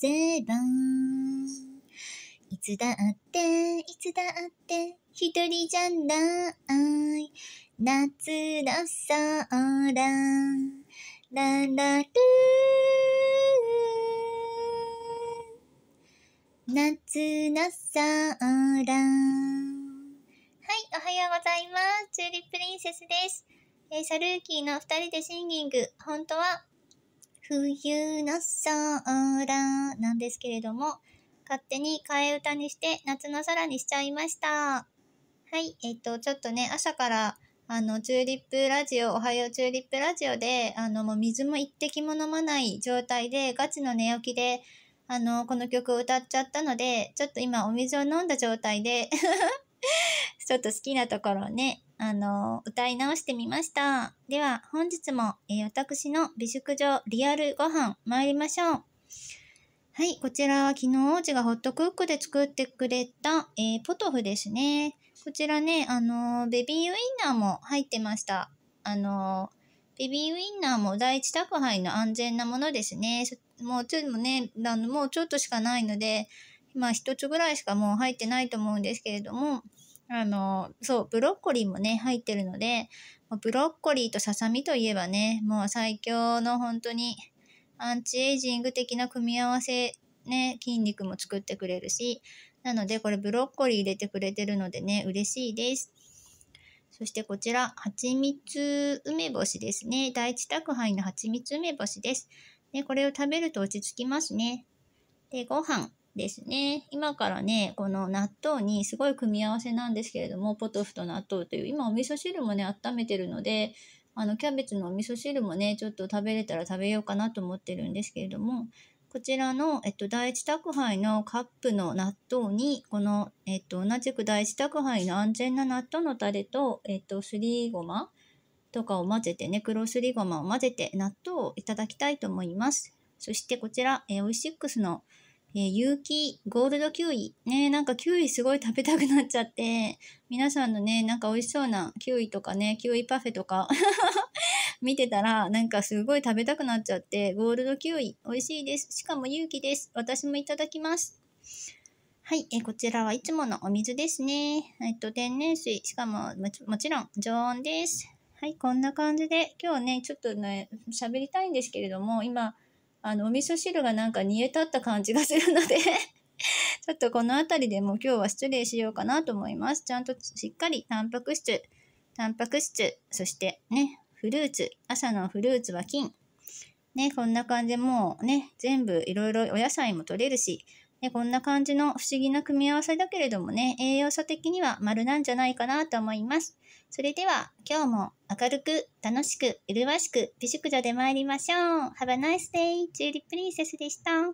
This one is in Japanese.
せばいつだっていつだって一人じゃない夏の空ララル夏の空はい、おはようございます。チューリップリンセスです。えー、サルーキーの二人でシンギング、本当は冬の空なんですけれども、勝手に替え歌にして夏の空にしちゃいました。はい、えっ、と、ちょっとね、朝から、あの、チューリップラジオ、おはようチューリップラジオで、あの、もう水も一滴も飲まない状態で、ガチの寝起きで、あの、この曲を歌っちゃったので、ちょっと今お水を飲んだ状態で ちょっと好きなところをね、あの、歌い直してみました。では、本日も、えー、私の美食場リアルご飯参りましょう。はい、こちらは昨日王子がホットクックで作ってくれた、えー、ポトフですね。こちらね、あのー、ベビーウインナーも入ってました。あのー、ベビーウインナーも第一宅配の安全なものですね。もうちょっとね、あの、もうちょっとしかないので、まあ一つぐらいしかもう入ってないと思うんですけれども、あの、そう、ブロッコリーもね、入ってるので、ブロッコリーとささみといえばね、もう最強の本当にアンチエイジング的な組み合わせ、ね、筋肉も作ってくれるし、なのでこれブロッコリー入れてくれてるのでね、嬉しいです。そしてこちら、蜂蜜梅干しですね。第一宅配の蜂蜜梅干しです。で、これを食べると落ち着きますね。で、ご飯。ですね。今からね、この納豆にすごい組み合わせなんですけれども、ポトフと納豆という、今お味噌汁もね、温めてるので、あの、キャベツのお味噌汁もね、ちょっと食べれたら食べようかなと思ってるんですけれども、こちらの、えっと、第一宅配のカップの納豆に、この、えっと、同じく第一宅配の安全な納豆のタレと、えっと、すりごまとかを混ぜてね、黒すりごまを混ぜて納豆をいただきたいと思います。そしてこちら、えー、オイシックスのえー、有機ゴールドキウイ。ね、なんかキウイすごい食べたくなっちゃって、皆さんのね、なんか美味しそうなキウイとかね、キウイパフェとか 見てたら、なんかすごい食べたくなっちゃって、ゴールドキウイ、美味しいです。しかも有機です。私もいただきます。はい、えこちらはいつものお水ですね。えっと、天然水、しかももちろん常温です。はい、こんな感じで、今日ね、ちょっとね、喋りたいんですけれども、今、あの、お味噌汁がなんか煮え立った感じがするので ちょっとこの辺りでもう今日は失礼しようかなと思います。ちゃんとしっかりタンパク質、タンパク質、そしてね、フルーツ、朝のフルーツは菌。ね、こんな感じでもうね、全部いろいろお野菜も取れるし、でこんな感じの不思議な組み合わせだけれどもね、栄養素的には丸なんじゃないかなと思います。それでは今日も明るく、楽しく、麗しく、美食女で参りましょう。Have a nice day! チューリップリンセスでした。